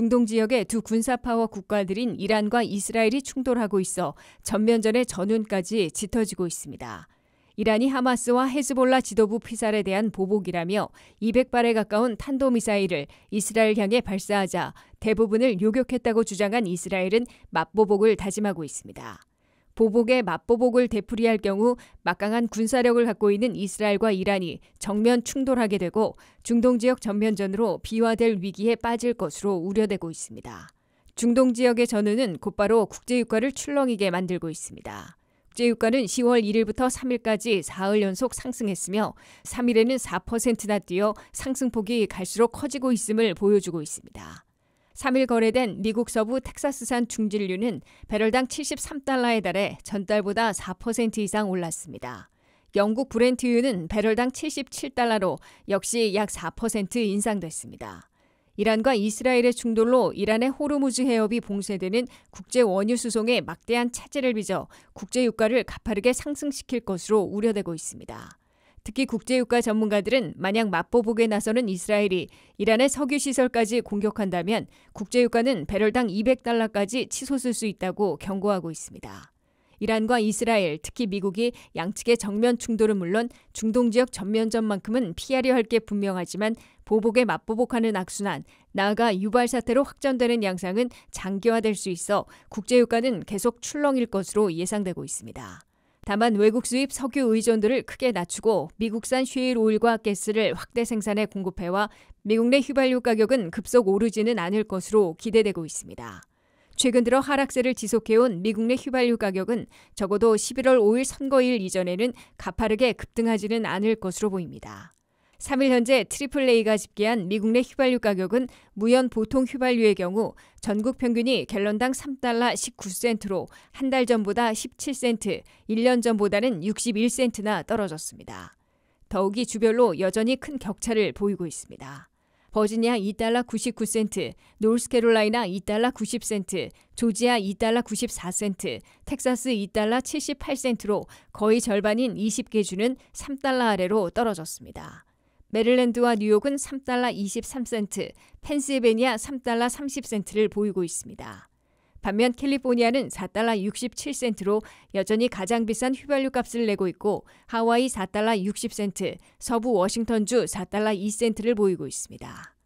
중동 지역의 두 군사 파워 국가들인 이란과 이스라엘이 충돌하고 있어 전면전의 전운까지 짙어지고 있습니다. 이란이 하마스와 헤즈볼라 지도부 피살에 대한 보복이라며 200발에 가까운 탄도미사일을 이스라엘 향해 발사하자 대부분을 요격했다고 주장한 이스라엘은 맞보복을 다짐하고 있습니다. 보복의 맞보복을 되풀이할 경우 막강한 군사력을 갖고 있는 이스라엘과 이란이 정면 충돌하게 되고 중동 지역 전면전으로 비화될 위기에 빠질 것으로 우려되고 있습니다. 중동 지역의 전후는 곧바로 국제유가를 출렁이게 만들고 있습니다. 국제유가는 10월 1일부터 3일까지 사흘 연속 상승했으며 3일에는 4%나 뛰어 상승폭이 갈수록 커지고 있음을 보여주고 있습니다. 3일 거래된 미국 서부 텍사스산 중질류는 배럴당 73달러에 달해 전달보다 4% 이상 올랐습니다. 영국 브렌트유는 배럴당 77달러로 역시 약 4% 인상됐습니다. 이란과 이스라엘의 충돌로 이란의 호르무즈 해협이 봉쇄되는 국제 원유 수송에 막대한 차질을 빚어 국제 유가를 가파르게 상승시킬 것으로 우려되고 있습니다. 특히 국제유가 전문가들은 만약 맞보복에 나서는 이스라엘이 이란의 석유 시설까지 공격한다면 국제유가는 배럴당 200달러까지 치솟을 수 있다고 경고하고 있습니다. 이란과 이스라엘, 특히 미국이 양측의 정면 충돌은 물론 중동 지역 전면전만큼은 피하려 할 게 분명하지만 보복에 맞보복하는 악순환, 나아가 유발 사태로 확전되는 양상은 장기화될 수 있어 국제유가는 계속 출렁일 것으로 예상되고 있습니다. 다만 외국 수입 석유 의존도를 크게 낮추고 미국산 쉐일 오일과 가스를 확대 생산에 공급해와 미국 내 휘발유 가격은 급속 오르지는 않을 것으로 기대되고 있습니다. 최근 들어 하락세를 지속해온 미국 내 휘발유 가격은 적어도 11월 5일 선거일 이전에는 가파르게 급등하지는 않을 것으로 보입니다. 3일 현재 트리플레이가 집계한 미국 내 휘발유 가격은 무연 보통 휘발유의 경우 전국 평균이 갤런당 3달러 19센트로 한 달 전보다 17센트, 1년 전보다는 61센트나 떨어졌습니다. 더욱이 주별로 여전히 큰 격차를 보이고 있습니다. 버지니아 2달러 99센트, 노스캐롤라이나 2달러 90센트, 조지아 2달러 94센트, 텍사스 2달러 78센트로 거의 절반인 20개 주는 3달러 아래로 떨어졌습니다. 메릴랜드와 뉴욕은 3달러 23센트, 펜실베니아 3달러 30센트를 보이고 있습니다. 반면 캘리포니아는 4달러 67센트로 여전히 가장 비싼 휘발유 값을 내고 있고 하와이 4달러 60센트, 서부 워싱턴주 4달러 2센트를 보이고 있습니다.